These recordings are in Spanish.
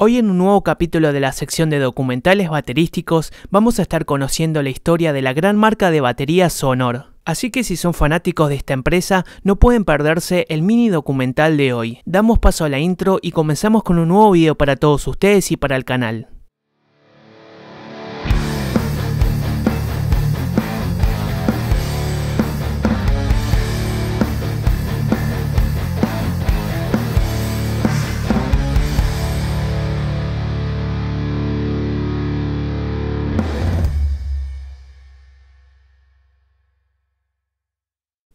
Hoy en un nuevo capítulo de la sección de documentales baterísticos vamos a estar conociendo la historia de la gran marca de baterías Sonor. Así que si son fanáticos de esta empresa no pueden perderse el mini documental de hoy. Damos paso a la intro y comenzamos con un nuevo video para todos ustedes y para el canal.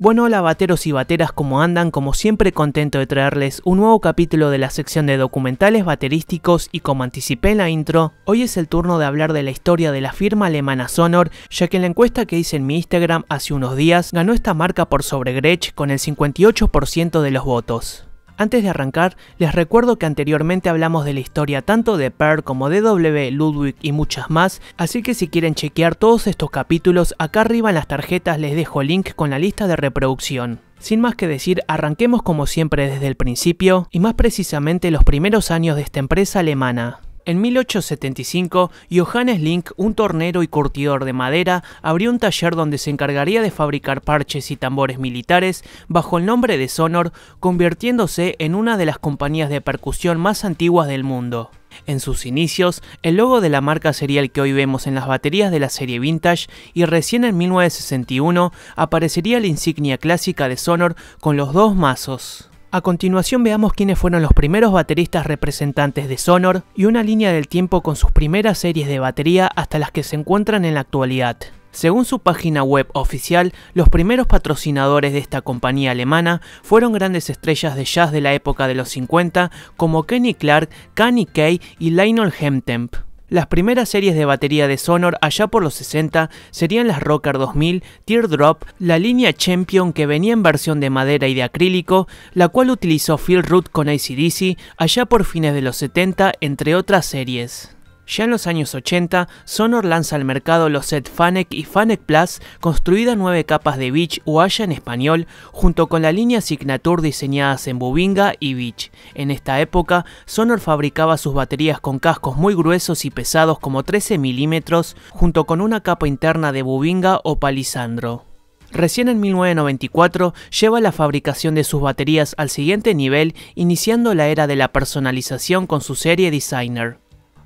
Bueno, hola bateros y bateras, ¿cómo andan? Como siempre contento de traerles un nuevo capítulo de la sección de documentales baterísticos y como anticipé en la intro, hoy es el turno de hablar de la historia de la firma alemana Sonor, ya que en la encuesta que hice en mi Instagram hace unos días ganó esta marca por sobre Gretsch con el 58% de los votos. Antes de arrancar, les recuerdo que anteriormente hablamos de la historia tanto de Pearl como de W, Ludwig y muchas más, así que si quieren chequear todos estos capítulos, acá arriba en las tarjetas les dejo link con la lista de reproducción. Sin más que decir, arranquemos como siempre desde el principio, y más precisamente los primeros años de esta empresa alemana. En 1875, Johannes Link, un tornero y curtidor de madera, abrió un taller donde se encargaría de fabricar parches y tambores militares bajo el nombre de Sonor, convirtiéndose en una de las compañías de percusión más antiguas del mundo. En sus inicios, el logo de la marca sería el que hoy vemos en las baterías de la serie Vintage y recién en 1961 aparecería la insignia clásica de Sonor con los dos mazos. A continuación veamos quiénes fueron los primeros bateristas representantes de Sonor y una línea del tiempo con sus primeras series de batería hasta las que se encuentran en la actualidad. Según su página web oficial, los primeros patrocinadores de esta compañía alemana fueron grandes estrellas de jazz de la época de los 50 como Kenny Clark, Kenny Kay y Lionel Hemtemp. Las primeras series de batería de Sonor allá por los 60 serían las Rocker 2000, Teardrop, la línea Champion que venía en versión de madera y de acrílico, la cual utilizó Phil Root con ACDC allá por fines de los 70, entre otras series. Ya en los años 80, Sonor lanza al mercado los set FANEC y FANEC Plus, construida nueve capas de Beach o Haya en español, junto con la línea Signature diseñadas en Bubinga y Beach. En esta época, Sonor fabricaba sus baterías con cascos muy gruesos y pesados como 13 milímetros, junto con una capa interna de Bubinga o Palisandro. Recién en 1994 lleva la fabricación de sus baterías al siguiente nivel, iniciando la era de la personalización con su serie Designer.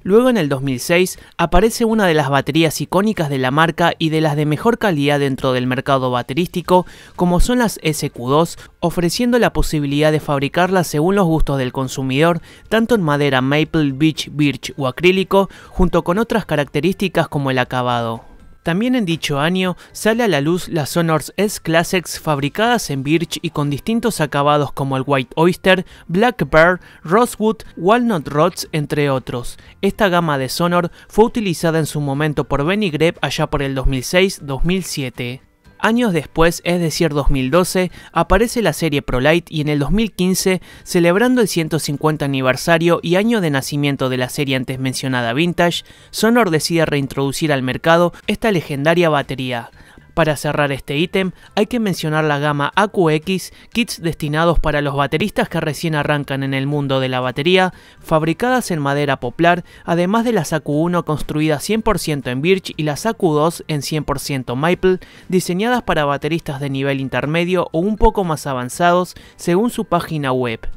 Luego en el 2006 aparece una de las baterías icónicas de la marca y de las de mejor calidad dentro del mercado baterístico como son las SQ2, ofreciendo la posibilidad de fabricarlas según los gustos del consumidor, tanto en madera maple, beech, birch o acrílico, junto con otras características como el acabado. También en dicho año sale a la luz las Sonors S Classics fabricadas en Birch y con distintos acabados como el White Oyster, Black Bear, Rosewood, Walnut Rods, entre otros. Esta gama de Sonor fue utilizada en su momento por Benny Greb allá por el 2006-2007. Años después, es decir 2012, aparece la serie Prolite y en el 2015, celebrando el 150 aniversario y año de nacimiento de la serie antes mencionada Vintage, Sonor decide reintroducir al mercado esta legendaria batería, para cerrar este ítem, hay que mencionar la gama AQX, kits destinados para los bateristas que recién arrancan en el mundo de la batería, fabricadas en madera poplar, además de las AQ1 construidas 100% en birch y las AQ2 en 100% maple, diseñadas para bateristas de nivel intermedio o un poco más avanzados, según su página web.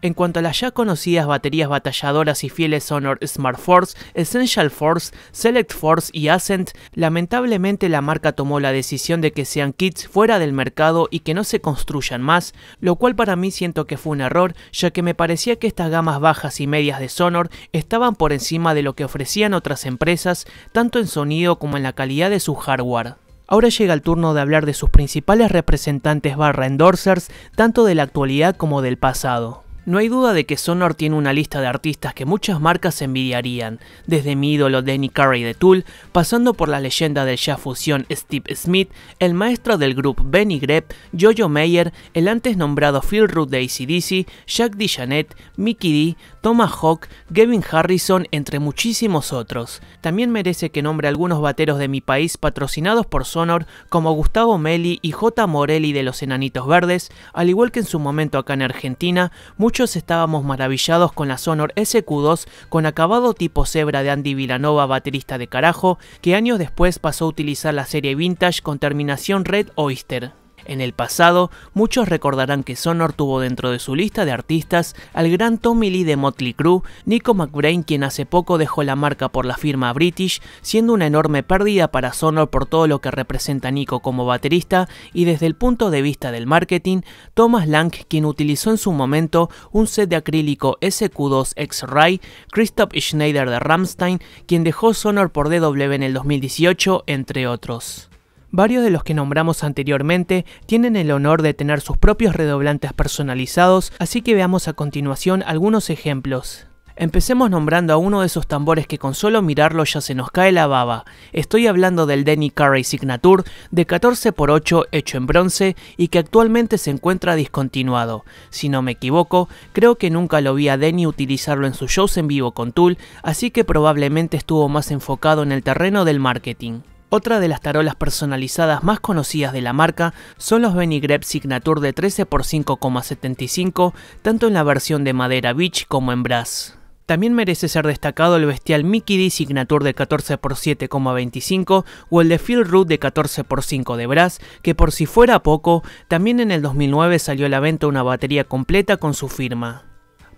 En cuanto a las ya conocidas baterías batalladoras y fieles Sonor Smart Force, Essential Force, Select Force y Ascent, lamentablemente la marca tomó la decisión de que sean kits fuera del mercado y que no se construyan más, lo cual para mí siento que fue un error, ya que me parecía que estas gamas bajas y medias de Sonor estaban por encima de lo que ofrecían otras empresas, tanto en sonido como en la calidad de su hardware. Ahora llega el turno de hablar de sus principales representantes barra endorsers, tanto de la actualidad como del pasado. No hay duda de que Sonor tiene una lista de artistas que muchas marcas envidiarían, desde mi ídolo Danny Carey de Tool, pasando por la leyenda del jazz fusión Steve Smith, el maestro del grupo Benny Greb, Jojo Mayer, el antes nombrado Phil Root de ACDC, Jack Dijanet, Mickey D, Thomas Hawk, Gavin Harrison, entre muchísimos otros. También merece que nombre algunos bateros de mi país patrocinados por Sonor, como Gustavo Meli y J. Morelli de los Enanitos Verdes, al igual que en su momento acá en Argentina, muchos Muchos estábamos maravillados con la Sonor SQ2 con acabado tipo cebra de Andy Villanova, baterista de carajo, que años después pasó a utilizar la serie vintage con terminación Red Oyster. En el pasado, muchos recordarán que Sonor tuvo dentro de su lista de artistas al gran Tommy Lee de Motley Crue, Nico McBrain quien hace poco dejó la marca por la firma British, siendo una enorme pérdida para Sonor por todo lo que representa Nico como baterista y desde el punto de vista del marketing, Thomas Lang quien utilizó en su momento un set de acrílico SQ2 X-Ray, Christoph Schneider de Rammstein quien dejó Sonor por DW en el 2018, entre otros. Varios de los que nombramos anteriormente tienen el honor de tener sus propios redoblantes personalizados, así que veamos a continuación algunos ejemplos. Empecemos nombrando a uno de esos tambores que con solo mirarlo ya se nos cae la baba. Estoy hablando del Denny Carey Signature de 14x8 hecho en bronce y que actualmente se encuentra discontinuado. Si no me equivoco, creo que nunca lo vi a Denny utilizarlo en sus shows en vivo con Tool, así que probablemente estuvo más enfocado en el terreno del marketing. Otra de las tarolas personalizadas más conocidas de la marca son los Benny Greb Signature de 13 x 5,75, tanto en la versión de madera beach como en brass. También merece ser destacado el bestial Mickey D Signature de 14x7,25 o el de Phil Root de 14x5 de brass, que por si fuera poco, también en el 2009 salió a la venta una batería completa con su firma.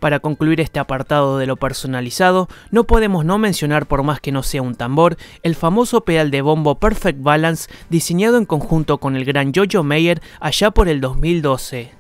Para concluir este apartado de lo personalizado, no podemos no mencionar por más que no sea un tambor, el famoso pedal de bombo Perfect Balance diseñado en conjunto con el gran Jojo Mayer allá por el 2012.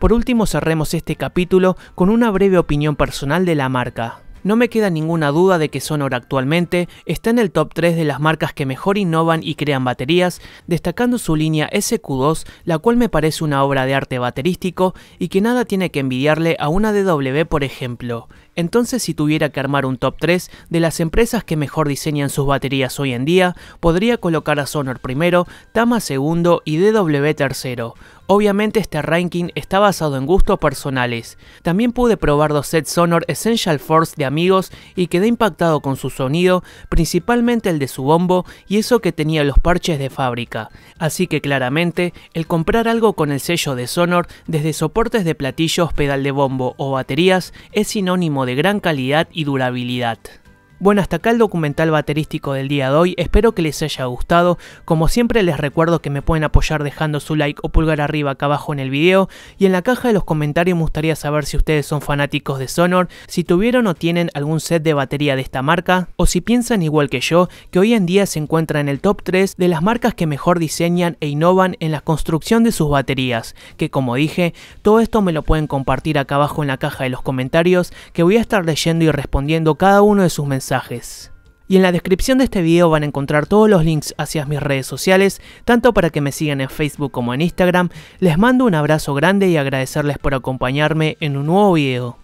Por último cerremos este capítulo con una breve opinión personal de la marca. No me queda ninguna duda de que Sonor actualmente está en el top 3 de las marcas que mejor innovan y crean baterías, destacando su línea SQ2, la cual me parece una obra de arte baterístico y que nada tiene que envidiarle a una DW por ejemplo. Entonces si tuviera que armar un top 3 de las empresas que mejor diseñan sus baterías hoy en día, podría colocar a Sonor primero, Tama segundo y DW tercero. Obviamente este ranking está basado en gustos personales. También pude probar dos sets Sonor Essential Force de amigos y quedé impactado con su sonido, principalmente el de su bombo y eso que tenía los parches de fábrica. Así que claramente, el comprar algo con el sello de Sonor desde soportes de platillos, pedal de bombo o baterías es sinónimo de gran calidad y durabilidad. Bueno, hasta acá el documental baterístico del día de hoy, espero que les haya gustado, como siempre les recuerdo que me pueden apoyar dejando su like o pulgar arriba acá abajo en el video, y en la caja de los comentarios me gustaría saber si ustedes son fanáticos de Sonor, si tuvieron o tienen algún set de batería de esta marca, o si piensan igual que yo, que hoy en día se encuentra en el top 3 de las marcas que mejor diseñan e innovan en la construcción de sus baterías, que como dije, todo esto me lo pueden compartir acá abajo en la caja de los comentarios, que voy a estar leyendo y respondiendo cada uno de sus mensajes y en la descripción de este video van a encontrar todos los links hacia mis redes sociales, tanto para que me sigan en Facebook como en Instagram. Les mando un abrazo grande y agradecerles por acompañarme en un nuevo video.